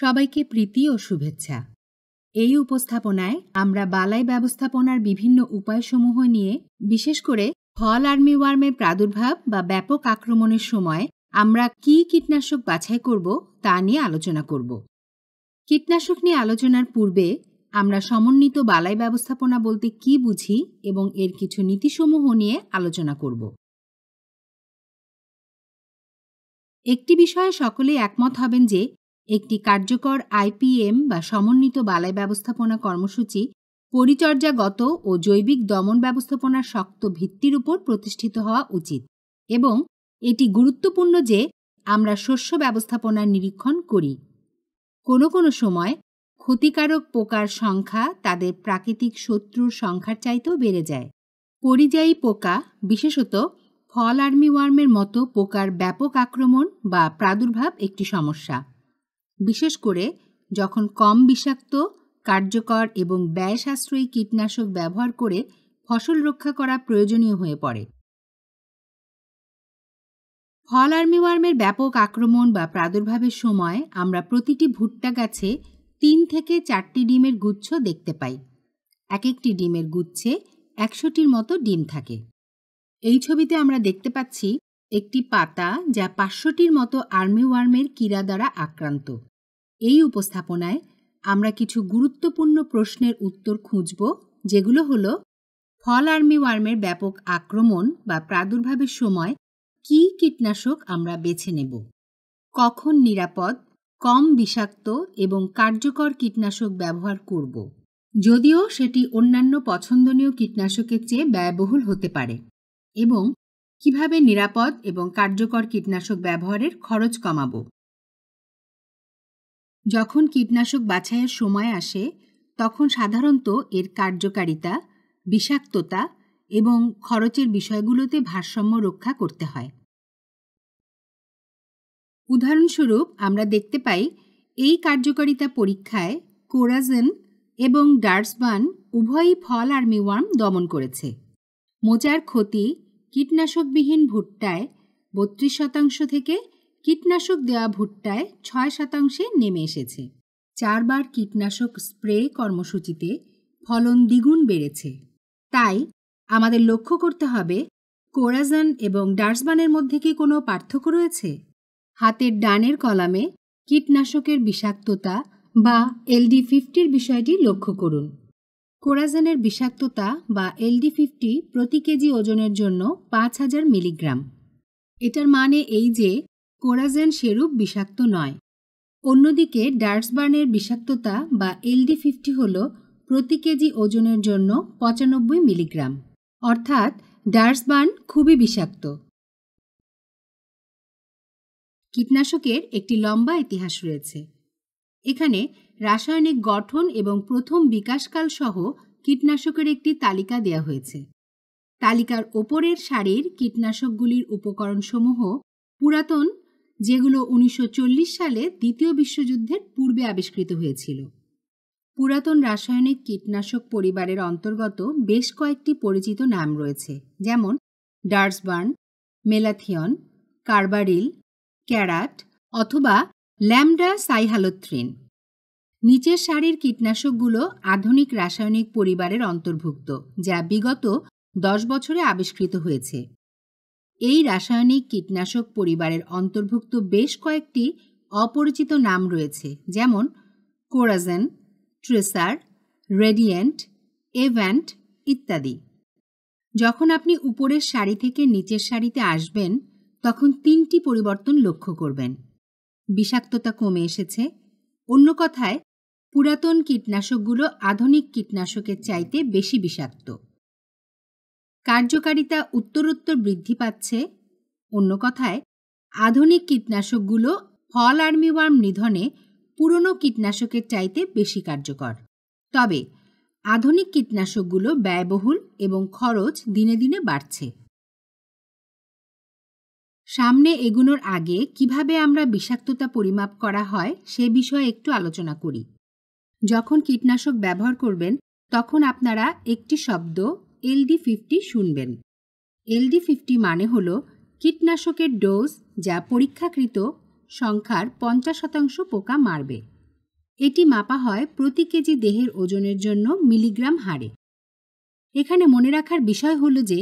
সবাইকে প্রীতি ও শুভেচ্ছা এই উপস্থাপনায় আমরা বালাই ব্যবস্থাপনার বিভিন্ন উপায়সমূহ নিয়ে বিশেষ করে ফল আর্মি ওয়ার্মের প্রাদুর্ভাব বা ব্যাপক আক্রমণের সময় আমরা কি কীটনাশক বাছাই করব তা নিয়ে আলোচনা করব কীটনাশক নিয়ে আলোচনার পূর্বে আমরা সমন্বিত বালাই ব্যবস্থাপনা বলতে কি বুঝি এবং এর কিছু নীতিসমূহ নিয়ে আলোচনা করব একটি বিষয়ে সকলে একমত হবেন যে একটি কার্যকর আইপিএম বা সমন্বিত বালাই ব্যবস্থাপনা কর্মসূচি পরিচর্যাগত ও জৈবিক দমন ব্যবস্থাপনার শক্ত ভিত্তির উপর প্রতিষ্ঠিত হওয়া উচিত এবং এটি গুরুত্বপূর্ণ যে আমরা শস্য ব্যবস্থাপনার নিরীক্ষণ করি কোনো কোনো সময় ক্ষতিকারক পোকার সংখ্যা তাদের প্রাকৃতিক শত্রুর সংখ্যার চাইতেও বেড়ে যায় পরিযায়ী পোকা বিশেষত ফল আর্মিওয়ার্মের মতো পোকার ব্যাপক আক্রমণ বা প্রাদুর্ভাব একটি সমস্যা বিশেষ করে যখন কম বিষাক্ত কার্যকর এবং ব্যয় সাশ্রয়ী কীটনাশক ব্যবহার করে ফসল রক্ষা করা প্রয়োজনীয় হয়ে পড়ে ফল আর্মিওয়ার্মের ব্যাপক আক্রমণ বা প্রাদুর্ভাবের সময় আমরা প্রতিটি ভুট্টা গাছে তিন থেকে চারটি ডিমের গুচ্ছ দেখতে পাই এক একটি ডিমের গুচ্ছে একশোটির মতো ডিম থাকে এই ছবিতে আমরা দেখতে পাচ্ছি একটি পাতা যা পাঁচশোটির মতো আর্মি ওয়ার্মের কিরা দ্বারা আক্রান্ত এই উপস্থাপনায় আমরা কিছু গুরুত্বপূর্ণ প্রশ্নের উত্তর খুঁজব যেগুলো হলো ফল আর্মি ওয়ার্মের ব্যাপক আক্রমণ বা প্রাদুর্ভাবের সময় কি কীটনাশক আমরা বেছে নেব কখন নিরাপদ কম বিষাক্ত এবং কার্যকর কীটনাশক ব্যবহার করব যদিও সেটি অন্যান্য পছন্দনীয় কীটনাশকের চেয়ে ব্যয়বহুল হতে পারে এবং কিভাবে নিরাপদ এবং কার্যকর কীটনাশক ব্যবহারের খরচ কমাব যখন কীটনাশক বাছাইয়ের সময় আসে তখন সাধারণত এর কার্যকারিতা বিষাক্ততা এবং খরচের বিষয়গুলোতে ভারসাম্য রক্ষা করতে হয় উদাহরণস্বরূপ আমরা দেখতে পাই এই কার্যকারিতা পরীক্ষায় কোরাজেন এবং ডার্সবান উভয়ই ফল আর্মি ওয়ার্ম দমন করেছে মোচার ক্ষতি কীটনাশকবিহীন ভুট্টায় বত্রিশ শতাংশ থেকে কীটনাশক দেওয়া ভুট্টায় ছয় শতাংশে নেমে এসেছে চারবার কীটনাশক স্প্রে কর্মসূচিতে ফলন দ্বিগুণ বেড়েছে তাই আমাদের লক্ষ্য করতে হবে কোরাজান এবং ডার্সবানের মধ্যে কি কোনো পার্থক্য রয়েছে হাতের ডানের কলামে কীটনাশকের বিষাক্ততা বা এলডি ফিফটির বিষয়টি লক্ষ্য করুন কোরাজানের বিষাক্ততা বা এলডি ফিফটি প্রতি কেজি ওজনের জন্য পাঁচ হাজার মিলিগ্রাম এটার মানে এই যে কোরাজেন সেরূপ বিষাক্ত নয় অন্যদিকে ডার্সবার্নের বিষাক্ততা বা এলডি ফিফটি হল প্রতি কেজি ওজনের জন্য পঁচানব্বই মিলিগ্রাম অর্থাৎ ডার্সবার্ন খুবই বিষাক্ত কীটনাশকের একটি লম্বা ইতিহাস রয়েছে এখানে রাসায়নিক গঠন এবং প্রথম বিকাশকাল সহ কীটনাশকের একটি তালিকা দেয়া হয়েছে তালিকার ওপরের সারির কীটনাশকগুলির উপকরণসমূহ পুরাতন যেগুলো উনিশশো সালে দ্বিতীয় বিশ্বযুদ্ধের পূর্বে আবিষ্কৃত হয়েছিল পুরাতন রাসায়নিক কীটনাশক পরিবারের অন্তর্গত বেশ কয়েকটি পরিচিত নাম রয়েছে যেমন ডার্সবার্ন মেলাথিয়ন কার্বারিল ক্যারাট অথবা ল্যামডা সাইহালোথ্রিন নিচের সারির কীটনাশকগুলো আধুনিক রাসায়নিক পরিবারের অন্তর্ভুক্ত যা বিগত দশ বছরে আবিষ্কৃত হয়েছে এই রাসায়নিক কীটনাশক পরিবারের অন্তর্ভুক্ত বেশ কয়েকটি অপরিচিত নাম রয়েছে যেমন কোরাজেন ট্রেসার রেডিয়েন্ট এভ্যান্ট ইত্যাদি যখন আপনি উপরের সারি থেকে নিচের সারিতে আসবেন তখন তিনটি পরিবর্তন লক্ষ্য করবেন বিষাক্ততা কমে এসেছে অন্য কথায় পুরাতন কীটনাশকগুলো আধুনিক কীটনাশকের চাইতে বেশি বিষাক্ত কার্যকারিতা উত্তরোত্তর বৃদ্ধি পাচ্ছে অন্য কথায় আধুনিক কীটনাশকগুলো ফল আর্মিওয়ার্ম নিধনে পুরনো কীটনাশকের চাইতে বেশি কার্যকর তবে আধুনিক কীটনাশকগুলো ব্যয়বহুল এবং খরচ দিনে দিনে বাড়ছে সামনে এগুনোর আগে কিভাবে আমরা বিষাক্ততা পরিমাপ করা হয় সে বিষয়ে একটু আলোচনা করি যখন কীটনাশক ব্যবহার করবেন তখন আপনারা একটি শব্দ এলডি ফিফটি শুনবেন এলডি ফিফটি মানে হল কীটনাশকের ডোজ যা পরীক্ষাকৃত সংখ্যার পঞ্চাশ শতাংশ পোকা মারবে এটি মাপা হয় প্রতি কেজি দেহের ওজনের জন্য মিলিগ্রাম হারে এখানে মনে রাখার বিষয় হল যে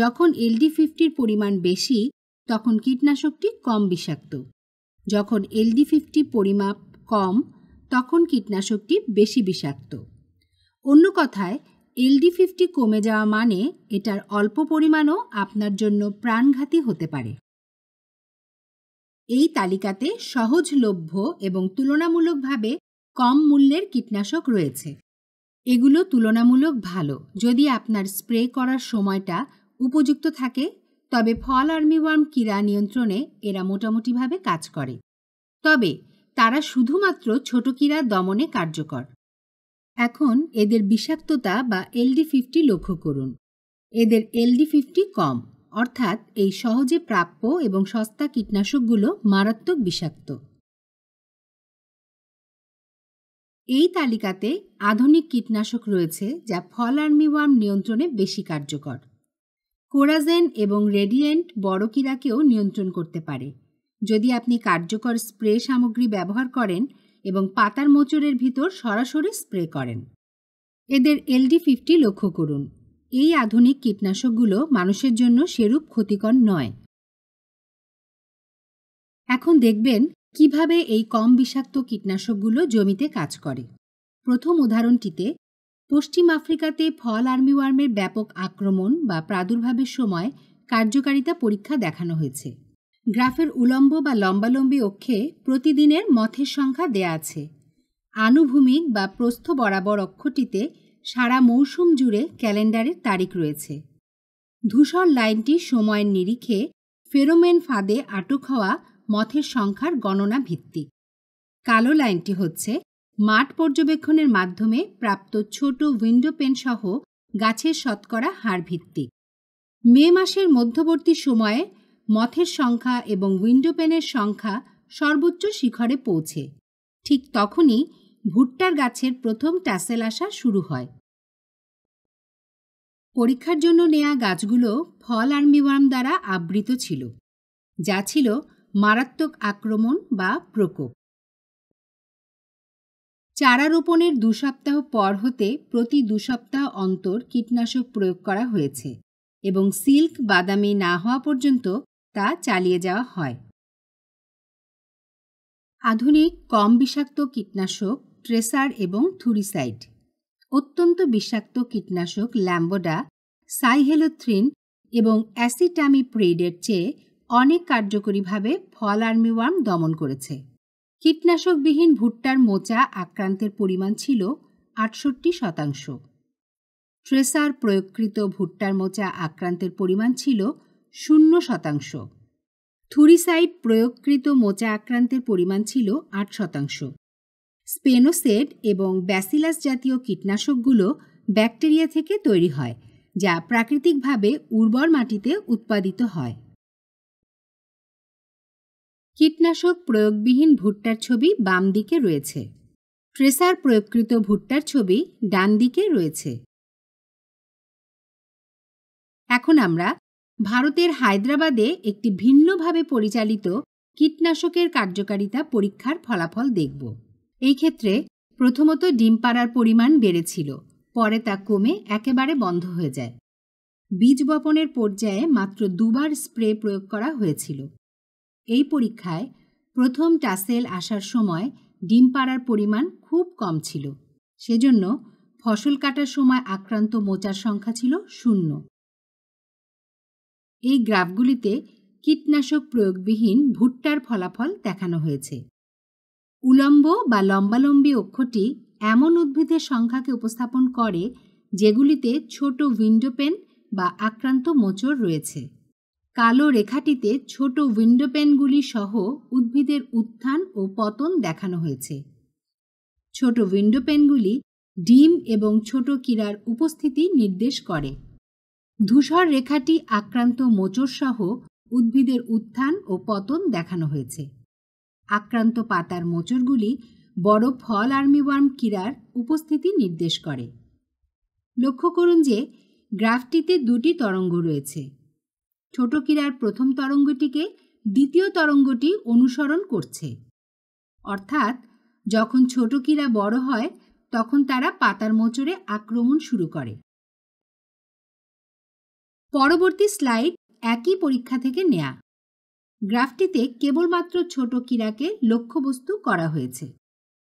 যখন এলডি ফিফটির পরিমাণ বেশি তখন কীটনাশকটি কম বিষাক্ত যখন এলডি ফিফটি পরিমাপ কম তখন কীটনাশকটি বেশি বিষাক্ত অন্য কথায় এলডি ফিফটি কমে যাওয়া মানে এটার অল্প পরিমাণও আপনার জন্য প্রাণঘাতী হতে পারে এই তালিকাতে সহজলভ্য এবং তুলনামূলকভাবে কম মূল্যের কীটনাশক রয়েছে এগুলো তুলনামূলক ভালো যদি আপনার স্প্রে করার সময়টা উপযুক্ত থাকে তবে ফল আর্মিওয়ার্ম কীড়া নিয়ন্ত্রণে এরা মোটামুটিভাবে কাজ করে তবে তারা শুধুমাত্র ছোট কীড়া দমনে কার্যকর এখন এদের বিষাক্ততা বা এলডি ফিফটি লক্ষ্য করুন এদের এলডি ফিফটি কম অর্থাৎ এই সহজে প্রাপ্য এবং সস্তা কীটনাশকগুলো মারাত্মক বিষাক্ত এই তালিকাতে আধুনিক কীটনাশক রয়েছে যা ফল আর্মিওয়ার্ম নিয়ন্ত্রণে বেশি কার্যকর কোরাজেন এবং রেডিয়েন্ট বড় কিরাকেও নিয়ন্ত্রণ করতে পারে যদি আপনি কার্যকর স্প্রে সামগ্রী ব্যবহার করেন এবং পাতার মোচড়ের ভিতর সরাসরি স্প্রে করেন এদের এলডি ফিফটি লক্ষ্য করুন এই আধুনিক কীটনাশকগুলো মানুষের জন্য সেরূপ ক্ষতিকর নয় এখন দেখবেন কিভাবে এই কম বিষাক্ত কীটনাশকগুলো জমিতে কাজ করে প্রথম উদাহরণটিতে পশ্চিম আফ্রিকাতে ফল আর্মিওয়ার্মের ব্যাপক আক্রমণ বা প্রাদুর্ভাবের সময় কার্যকারিতা পরীক্ষা দেখানো হয়েছে গ্রাফের উলম্ব বা লম্বালম্বী অক্ষে প্রতিদিনের মথের সংখ্যা দেয়া আছে আনুভূমিক বা প্রস্থ বরাবর অক্ষটিতে সারা মৌসুম জুড়ে ক্যালেন্ডারের তারিখ রয়েছে ধূসর লাইনটি সময়ের নিরিখে ফেরোমেন ফাঁদে আটক হওয়া মথের সংখ্যার গণনা ভিত্তিক কালো লাইনটি হচ্ছে মাঠ পর্যবেক্ষণের মাধ্যমে প্রাপ্ত ছোট উইন্ডো পেন সহ গাছের শতকরা হার ভিত্তিক মে মাসের মধ্যবর্তী সময়ে মথের সংখ্যা এবং উইন্ডো পেনের সংখ্যা সর্বোচ্চ শিখরে পৌঁছে ঠিক তখনই ভুট্টার গাছের প্রথম ট্যাসেল আসা শুরু হয় পরীক্ষার জন্য নেয়া গাছগুলো ফল আর্মিওয়ার্ম দ্বারা আবৃত ছিল যা ছিল মারাত্মক আক্রমণ বা প্রকোপ চারা রোপণের দু সপ্তাহ পর হতে প্রতি দু সপ্তাহ অন্তর কীটনাশক প্রয়োগ করা হয়েছে এবং সিল্ক বাদামি না হওয়া পর্যন্ত তা চালিয়ে যাওয়া হয় আধুনিক কম বিষাক্ত কীটনাশক ট্রেসার এবং থুরিসাইড অত্যন্ত বিষাক্ত কীটনাশক ল্যাম্বোডা সাইহেলোথ্রিন এবং অ্যাসিটামিপ্রেডের চেয়ে অনেক কার্যকরীভাবে ফল আর্মিওয়ার্ম দমন করেছে কীটনাশকবিহীন ভুট্টার মোচা আক্রান্তের পরিমাণ ছিল আটষট্টি শতাংশ ট্রেসার প্রয়োগকৃত ভুট্টার মোচা আক্রান্তের পরিমাণ ছিল শূন্য শতাংশ থুরিসাইড প্রয়োগকৃত মোচা আক্রান্তের পরিমাণ ছিল আট শতাংশ স্পেনোসেড এবং ব্যাসিলাস জাতীয় কীটনাশকগুলো ব্যাকটেরিয়া থেকে তৈরি হয় যা প্রাকৃতিকভাবে উর্বর মাটিতে উৎপাদিত হয় কীটনাশক প্রয়োগবিহীন ভুট্টার ছবি বাম দিকে রয়েছে ট্রেসার প্রয়োগকৃত ভুট্টার ছবি ডান দিকে রয়েছে এখন আমরা ভারতের হায়দ্রাবাদে একটি ভিন্নভাবে পরিচালিত কীটনাশকের কার্যকারিতা পরীক্ষার ফলাফল দেখব এই ক্ষেত্রে প্রথমত ডিম পাড়ার পরিমাণ বেড়েছিল পরে তা কমে একেবারে বন্ধ হয়ে যায় বীজ বপনের পর্যায়ে মাত্র দুবার স্প্রে প্রয়োগ করা হয়েছিল এই পরীক্ষায় প্রথম টাসেল আসার সময় ডিম পাড়ার পরিমাণ খুব কম ছিল সেজন্য ফসল কাটার সময় আক্রান্ত মোচার সংখ্যা ছিল শূন্য এই গ্রাফগুলিতে কীটনাশক প্রয়োগবিহীন ভুট্টার ফলাফল দেখানো হয়েছে উলম্ব বা লম্বালম্বী অক্ষটি এমন উদ্ভিদের সংখ্যাকে উপস্থাপন করে যেগুলিতে ছোট উইন্ডোপেন বা আক্রান্ত মোচর রয়েছে কালো রেখাটিতে ছোট উইন্ডো পেনগুলি সহ উদ্ভিদের উত্থান ও পতন দেখানো হয়েছে ছোট উইন্ডো পেনগুলি ডিম এবং ছোট কিরার উপস্থিতি নির্দেশ করে ধূসর রেখাটি আক্রান্ত মোচর সহ উদ্ভিদের উত্থান ও পতন দেখানো হয়েছে আক্রান্ত পাতার মোচরগুলি বড় ফল আর্মিওয়ার্ম কিরার উপস্থিতি নির্দেশ করে লক্ষ্য করুন যে গ্রাফটিতে দুটি তরঙ্গ রয়েছে ছোট কিরার প্রথম তরঙ্গটিকে দ্বিতীয় তরঙ্গটি অনুসরণ করছে অর্থাৎ যখন ছোট কিরা বড় হয় তখন তারা পাতার মোচড়ে আক্রমণ শুরু করে পরবর্তী স্লাইড একই পরীক্ষা থেকে নেয়া গ্রাফটিতে কেবলমাত্র ছোট কিরাকে লক্ষ্যবস্তু করা হয়েছে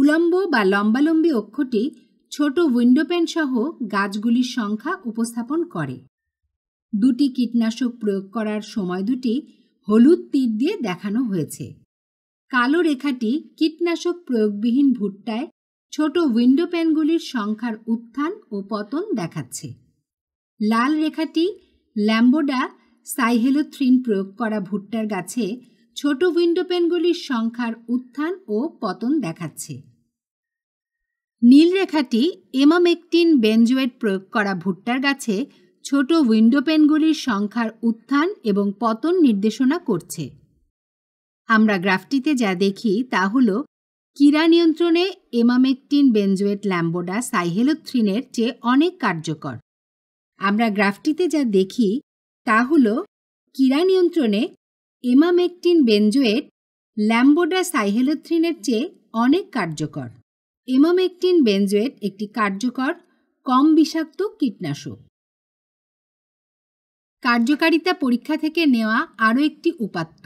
উলম্ব বা লম্বালম্বী অক্ষটি ছোট উইন্ডোপেন সহ গাছগুলির সংখ্যা উপস্থাপন করে দুটি কীটনাশক প্রয়োগ করার সময় দুটি হলুদ তীর দিয়ে দেখানো হয়েছে কালো রেখাটি কীটনাশক প্রয়োগবিহীন ভুট্টায় ছোট উইন্ডো প্যানগুলির সংখ্যার উত্থান ও পতন দেখাচ্ছে লাল রেখাটি ল্যাম্বোডা সাইহেলোথ্রিন প্রয়োগ করা ভুট্টার গাছে ছোট উইন্ডো প্যানগুলির সংখ্যার উত্থান ও পতন দেখাচ্ছে নীল রেখাটি এমামেকটিন বেঞ্জোয়েট প্রয়োগ করা ভুট্টার গাছে ছোট উইন্ডো পেনগুলির সংখ্যার উত্থান এবং পতন নির্দেশনা করছে আমরা গ্রাফটিতে যা দেখি তা হল কিরা নিয়ন্ত্রণে এমামেকটিন বেঞ্জুয়েট ল্যাম্বোডা সাইহেলোথ্রিনের চেয়ে অনেক কার্যকর আমরা গ্রাফটিতে যা দেখি তা হল কিরা নিয়ন্ত্রণে এমামেকটিন বেঞ্জুয়েট ল্যাম্বোডা সাইহেলোথ্রিনের চেয়ে অনেক কার্যকর এমামেকটিন বেঞ্জুয়েট একটি কার্যকর কম বিষাক্ত কীটনাশক কার্যকারিতা পরীক্ষা থেকে নেওয়া আরও একটি উপাত্ত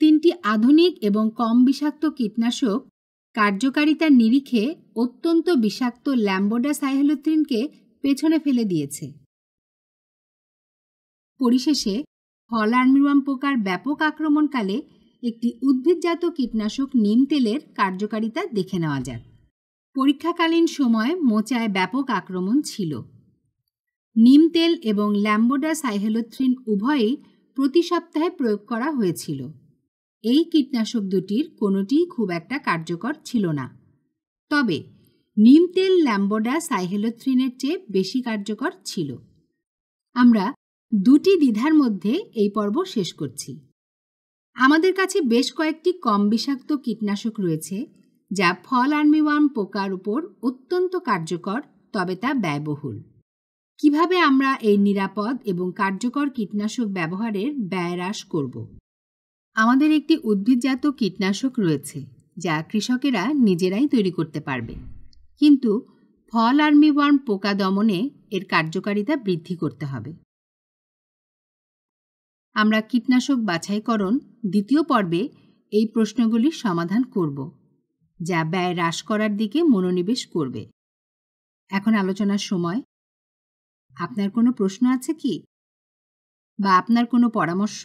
তিনটি আধুনিক এবং কম বিষাক্ত কীটনাশক কার্যকারিতার নিরিখে অত্যন্ত বিষাক্ত ল্যাম্বোডা সাইহেলোথ্রিনকে পেছনে ফেলে দিয়েছে পরিশেষে হল আর্মিরাম পোকার ব্যাপক আক্রমণকালে একটি উদ্ভিদজাত কীটনাশক নিম তেলের কার্যকারিতা দেখে নেওয়া যাক পরীক্ষাকালীন সময় মোচায় ব্যাপক আক্রমণ ছিল নিম তেল এবং ল্যাম্বোডা সাইহেলোথ্রিন উভয়েই প্রতি সপ্তাহে প্রয়োগ করা হয়েছিল এই কীটনাশক দুটির কোনোটিই খুব একটা কার্যকর ছিল না তবে নিম তেল ল্যাম্বোডা সাইহেলোথ্রিনের চেয়ে বেশি কার্যকর ছিল আমরা দুটি দ্বিধার মধ্যে এই পর্ব শেষ করছি আমাদের কাছে বেশ কয়েকটি কম বিষাক্ত কীটনাশক রয়েছে যা ফল আর্মিওয়ার্ম পোকার উপর অত্যন্ত কার্যকর তবে তা ব্যয়বহুল কিভাবে আমরা এই নিরাপদ এবং কার্যকর কীটনাশক ব্যবহারের ব্যয় হ্রাস করব আমাদের একটি উদ্ভিদজাত কীটনাশক রয়েছে যা কৃষকেরা নিজেরাই তৈরি করতে পারবে কিন্তু ফল আর্মিওয়ার্ম পোকা দমনে এর কার্যকারিতা বৃদ্ধি করতে হবে আমরা কীটনাশক বাছাইকরণ দ্বিতীয় পর্বে এই প্রশ্নগুলির সমাধান করব যা ব্যয় হ্রাস করার দিকে মনোনিবেশ করবে এখন আলোচনার সময় আপনার কোনো প্রশ্ন আছে কি বা আপনার কোনো পরামর্শ